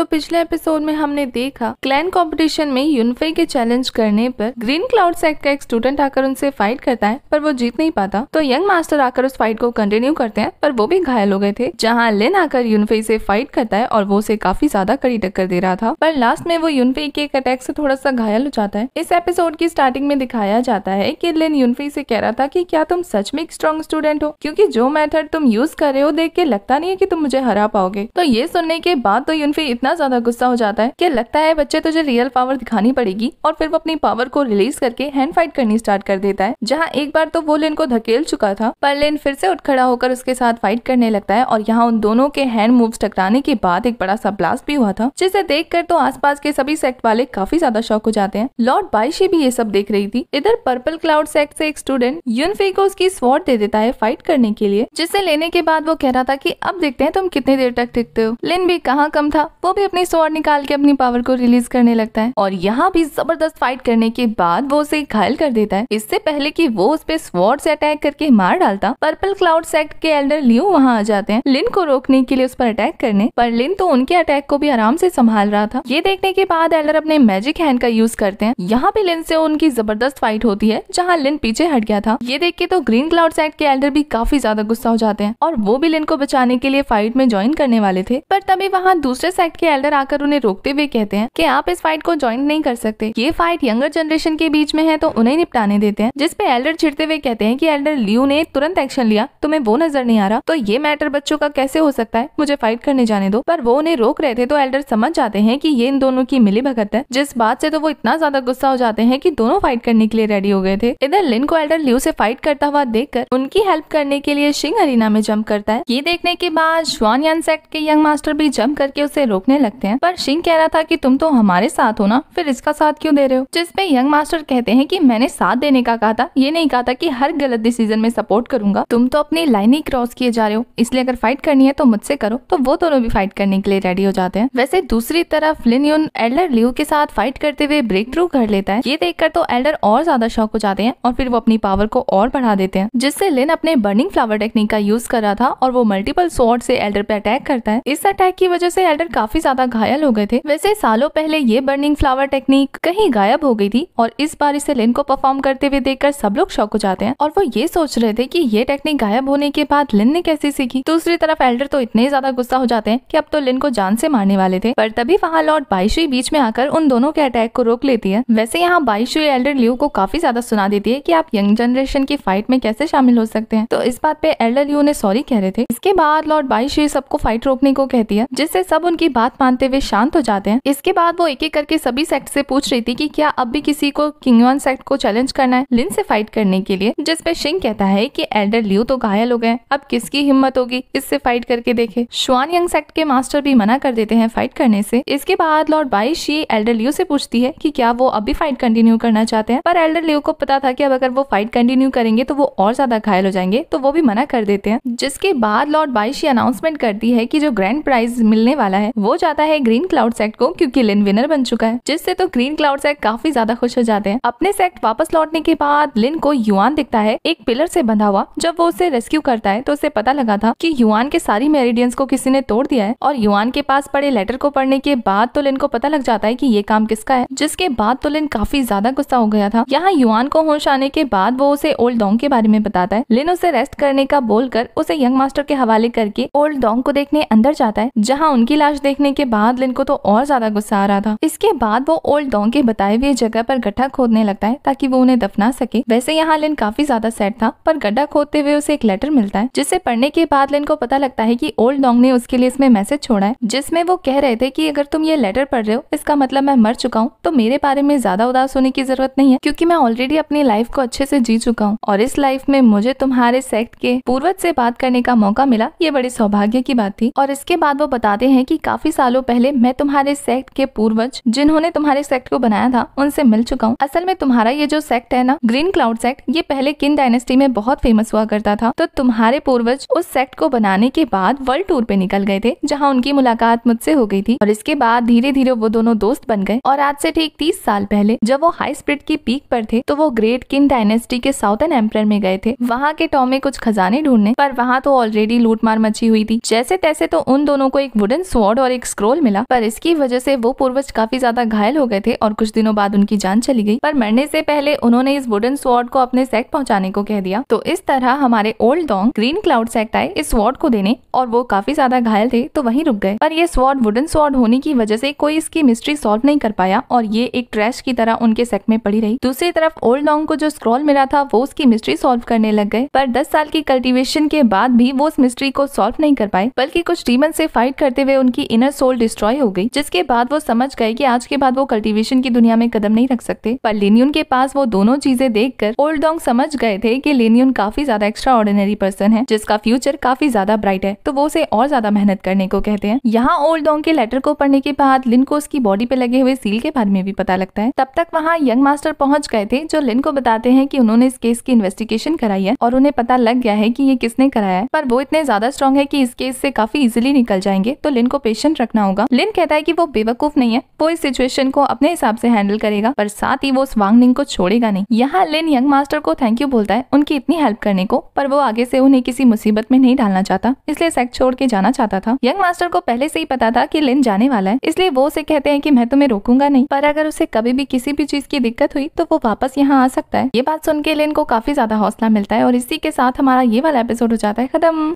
दोस्तों पिछले एपिसोड में हमने देखा क्लैन कंपटीशन में यूनिफे के चैलेंज करने पर ग्रीन क्लाउड सेक्ट का एक स्टूडेंट आकर उनसे फाइट करता है पर वो जीत नहीं पाता तो यंग मास्टर आकर उस फाइट को कंटिन्यू करते हैं पर वो भी घायल हो गए थे जहाँ लिन आकर यूनिफे से फाइट करता है और वो उसे काफी ज्यादा कड़ी टक्कर दे रहा था पर लास्ट में वो यूनफे के एक अटैक से थोड़ा सा घायल हो जाता है इस एपिसोड की स्टार्टिंग में दिखाया जाता है की लिन यूनफे से कह रहा था की क्या तुम सच में एक स्ट्रॉन्ग स्टूडेंट हो क्यूँकी जो मेथड तुम यूज कर रहे हो देख के लगता नहीं है की तुम मुझे हरा पाओगे तो ये सुनने के बाद तो यूनफे इतना इतना ज्यादा गुस्सा हो जाता है कि लगता है बच्चे तुझे रियल पावर दिखानी पड़ेगी और फिर वो अपनी पावर को रिलीज करके हैंड फाइट करनी स्टार्ट कर देता है जहाँ एक बार तो वो लेन को धकेल चुका था पर लेन फिर से उठ खड़ा होकर उसके साथ फाइट करने लगता है और यहाँ उन दोनों के हैंड मूव टकराने के बाद एक बड़ा सा ब्लास्ट भी हुआ था जिसे देख कर तो आसपास के सभी सेक्ट वाले काफी ज्यादा शौक हो जाते हैं लॉर्ड बाइशी भी ये सब देख रही थी इधर पर्पल क्लाउड सेक्ट से एक स्टूडेंट यूनफे को उसकी स्वॉर्ड दे देता है फाइट करने के लिए जिसे लेने के बाद वो कह रहा था की अब देखते हैं तुम कितनी देर तक टिकते हो लेन भी कहाँ कम था वो से अपनी स्वर निकाल के अपनी पावर को रिलीज करने लगता है और यहाँ भी जबरदस्त फाइट करने के बाद वो उसे घायल कर देता है इससे पहले की वो उस पर स्वर्ड से अटैक करके मार डालता पर्पल क्लाउड सेक्ट के एल्डर लियो वहाँ आ जाते हैं लिन को रोकने के लिए उस पर अटैक करने पर लिन तो उनके अटैक को भी आराम से संभाल रहा था ये देखने के बाद एल्डर अपने मैजिक हैंड का यूज करते हैं यहाँ पे लिन से उनकी जबरदस्त फाइट होती है जहाँ लिन पीछे हट गया था ये देख के तो ग्रीन क्लाउड सेक्ट के एल्डर भी काफी ज्यादा गुस्सा हो जाते हैं और वो भी लिन को बचाने के लिए फाइट में ज्वाइन करने वाले थे पर तभी वहाँ दूसरे सेक्ट के एल्डर आकर उन्हें रोकते हुए कहते हैं कि आप इस फाइट को ज्वाइन नहीं कर सकते ये फाइट यंगर जनरेशन के बीच में है तो उन्हें निपटाने देते हैं जिसपे एल्डर छिड़ते हुए कहते हैं की एल्डर लियू ने तुरंत एक्शन लिया तुम्हें वो नजर नहीं आ रहा तो ये मैटर बच्चों का कैसे हो सकता है मुझे फाइट करने जाने दो पर वो उन्हें रोक रहे थे तो एल्डर समझ जाते हैं की ये इन दोनों की मिली भगत है जिस बात से तो वो इतना ज्यादा गुस्सा हो जाते हैं की दोनों फाइट करने के लिए रेडी हो गए थे इधर लिन को एल्डर लियू ऐसी फाइट करता हुआ देखकर उनकी हेल्प करने के लिए सिंह अरीना में जम्प करता है ये देखने के बाद श्वान के यंग मास्टर भी जम्प करके उसे रोकने उठने लगते हैं पर सिंह कह रहा था कि तुम तो हमारे साथ हो ना फिर इसका साथ क्यों दे रहे हो जिसपे यंग मास्टर कहते हैं कि मैंने साथ देने का कहा था ये नहीं कहा था कि हर गलत डिसीजन में सपोर्ट करूंगा तुम तो अपनी लाइन ही क्रॉस किए जा रहे हो इसलिए अगर फाइट करनी है तो मुझसे करो तो वो दोनों भी फाइट करने के लिए रेडी हो जाते हैं वैसे दूसरी तरफ लिन्यून एल्डर लियू के साथ फाइट करते हुए ब्रेक थ्रू कर लेता है ये देखकर तो एल्डर और ज्यादा शौक हो जाते हैं और फिर वो अपनी पावर को और बढ़ा देते हैं जिससे लिन अपने बर्निंग फ्लावर टेक्निक का यूज कर रहा था और वो मल्टीपल स्वॉर्ड से एल्डर पे अटैक करता है इस अटैक की वजह से एल्डर काफी काफी ज्यादा घायल हो गए थे वैसे सालों पहले ये बर्निंग फ्लावर टेक्निक कहीं गायब हो गई थी और इस बार इसे लेन को परफॉर्म करते हुए देखकर सब लोग शौक हो जाते हैं और वो ये सोच रहे थे कि ये टेक्निक गायब होने के बाद लिन ने कैसे सीखी दूसरी तरफ एल्डर तो इतने ज्यादा गुस्सा हो जाते हैं कि अब तो लिन को जान से मारने वाले थे पर तभी वहाँ लॉर्ड बाइशुई बीच में आकर उन दोनों के अटैक को रोक लेती है वैसे यहाँ बाईशु एल्डर लियू को काफी ज्यादा सुना देती है की आप यंग जनरेशन की फाइट में कैसे शामिल हो सकते हैं तो इस बात पे एल्डर लियू ने सॉरी कह रहे थे इसके बाद लॉर्ड बाइशुई सबको फाइट रोकने को कहती है जिससे सब उनकी बात बात मानते हुए शांत हो जाते हैं इसके बाद वो एक एक करके सभी सेक्ट से पूछ रही थी कि क्या अब भी किसी को किंग सेक्ट को चैलेंज करना है लिन से फाइट करने के लिए जिसपे सिंह कहता है कि एल्डर लियो तो घायल हो गए अब किसकी हिम्मत होगी इससे फाइट करके देखे शुआन यंग सेक्ट के मास्टर भी मना कर देते हैं फाइट करने से इसके बाद लॉर्ड बाइश ये एल्डर लियो से पूछती है की क्या वो अभी फाइट कंटिन्यू करना चाहते हैं पर एल्डर लियो को पता था की अब अगर वो फाइट कंटिन्यू करेंगे तो वो और ज्यादा घायल हो जाएंगे तो वो भी मना कर देते हैं जिसके बाद लॉर्ड बाइश ये अनाउंसमेंट करती है की जो ग्रैंड प्राइज मिलने वाला है वो जाता है ग्रीन क्लाउड सेक्ट को क्योंकि लिन विनर बन चुका है जिससे तो ग्रीन क्लाउड सेक्ट काफी ज्यादा खुश हो जाते हैं अपने सेक्ट वापस लौटने के बाद लिन को युआन दिखता है एक पिलर से बंधा हुआ जब वो उसे रेस्क्यू करता है तो उसे पता लगा था की युआन के सारी मेरिडियंस को किसी ने तोड़ दिया है और युआन के पास पड़े लेटर को पढ़ने के बाद तो लिन को पता लग जाता है की ये काम किसका है जिसके बाद तो लिन काफी ज्यादा गुस्सा हो गया था यहाँ युआन को होश आने के बाद वो उसे ओल्ड डोंग के बारे में बताता है लिन उसे रेस्ट करने का बोलकर उसे यंग मास्टर के हवाले करके ओल्ड डोंग को देखने अंदर जाता है जहाँ उनकी लाश देखने होने के बाद लिन को तो और ज्यादा गुस्सा आ रहा था इसके बाद वो ओल्ड डोंग के बताए हुए जगह पर गड्ढा खोदने लगता है ताकि वो उन्हें दफना सके वैसे यहाँ लिन काफी ज्यादा सेट था पर गड्ढा खोदते हुए उसे एक लेटर मिलता है जिसे पढ़ने के बाद लिन को पता लगता है की ओल्ड डोंग ने उसके लिए इसमें मैसेज छोड़ा है जिसमे वो कह रहे थे की अगर तुम ये लेटर पढ़ रहे हो इसका मतलब मैं मर चुका हूँ तो मेरे बारे में ज्यादा उदास होने की जरूरत नहीं है क्यूँकी मैं ऑलरेडी अपनी लाइफ को अच्छे से जी चुका हूँ और इस लाइफ में मुझे तुम्हारे सेक्ट के पूर्वज से बात करने का मौका मिला ये बड़े सौभाग्य की बात थी और इसके बाद वो बताते हैं कि काफी सालों पहले मैं तुम्हारे सेक्ट के पूर्वज जिन्होंने तुम्हारे सेक्ट को बनाया था उनसे मिल चुका हूँ असल में तुम्हारा ये जो सेक्ट है ना ग्रीन क्लाउड सेक्ट ये पहले किन डायनेस्टी में बहुत फेमस हुआ करता था तो तुम्हारे पूर्वज उस सेक्ट को बनाने के बाद वर्ल्ड टूर पे निकल गए थे जहाँ उनकी मुलाकात मुझसे हो गई थी और इसके बाद धीरे धीरे वो दोनों दोस्त बन गए और आज से ठीक तीस साल पहले जब वो हाई स्प्रिट की पीक पर थे तो वो ग्रेट किन डायनेस्टी के साउथर्न एम्पायर में गए थे वहाँ के टॉम में कुछ खजाने ढूंढने पर वहाँ तो ऑलरेडी लूट मार मची हुई थी जैसे तैसे तो उन दोनों को एक वुडन स्वॉर्ड और एक स्क्रोल मिला पर इसकी वजह से वो पूर्वज काफी ज्यादा घायल हो गए थे और कुछ दिनों बाद उनकी जान चली गई पर मरने से पहले उन्होंने इस वुडन स्वॉर्ड को अपने सेक्ट पहुंचाने को कह दिया तो इस तरह हमारे old Dong green cloud sect आए इस स्वॉर्ड को देने और वो काफी ज्यादा घायल थे तो वही रुक गए पर ये स्वॉर्ड वुडन स्वॉर्ड होने की वजह से कोई इसकी मिस्ट्री सोल्व नहीं कर पाया और ये एक ट्रैश की तरह उनके सेक्ट में पड़ी रही दूसरी तरफ ओल्ड डोंग को जो स्क्रॉल मिला था वो उसकी मिस्ट्री सोल्व करने लग गए पर दस साल की कल्टिवेशन के बाद भी वो उस मिस्ट्री को सोल्व नहीं कर पाए बल्कि कुछ डीमन से फाइट करते हुए उनकी इनर सोल डिस्ट्रॉय हो गई जिसके बाद वो समझ गए कि आज के बाद वो कल्टीवेशन की दुनिया में कदम नहीं रख सकते पर लेनियन के पास वो दोनों चीजें कर ओल्ड डोंग समझ गए थे कि लेनियन काफी ज्यादा एक्स्ट्रा ऑर्डिनरी पर्सन है जिसका फ्यूचर काफी ज्यादा ब्राइट है तो वो उसे और ज्यादा मेहनत करने को कहते हैं यहाँ ओल्ड डोंग के लेटर को पढ़ने के बाद लिन को उसकी बॉडी पे लगे हुए सील के बारे में भी पता लगता है तब तक वहाँ यंग मास्टर पहुंच गए थे जो लिन को बताते हैं कि उन्होंने इस केस की इन्वेस्टिगेशन कराई है और उन्हें पता लग गया है कि ये किसने कराया है पर वो इतने ज्यादा स्ट्रॉन्ग है कि इस केस से काफी इजिली निकल जाएंगे तो लिन को पेशेंट रखना होगा लिन कहता है कि वो बेवकूफ नहीं है वो इस सिचुएशन को अपने हिसाब से हैंडल करेगा पर साथ ही वो स्वांगनिंग को छोड़ेगा नहीं यहाँ लिन यंग मास्टर को थैंक यू बोलता है उनकी इतनी हेल्प करने को पर वो आगे से उन्हें किसी मुसीबत में नहीं डालना चाहता इसलिए सेक्ट छोड़ के जाना चाहता था यंग मास्टर को पहले से ही पता था की लिन जाने वाला है इसलिए वो उसे कहते हैं की मैं तुम्हें रोकूंगा नहीं पर अगर उसे कभी भी किसी भी चीज की दिक्कत हुई तो वो वापस यहाँ आ सकता है ये बात सुन के लिन को काफी ज्यादा हौसला मिलता है और इसी के साथ हमारा ये वाला एपिसोड हो जाता है खत्म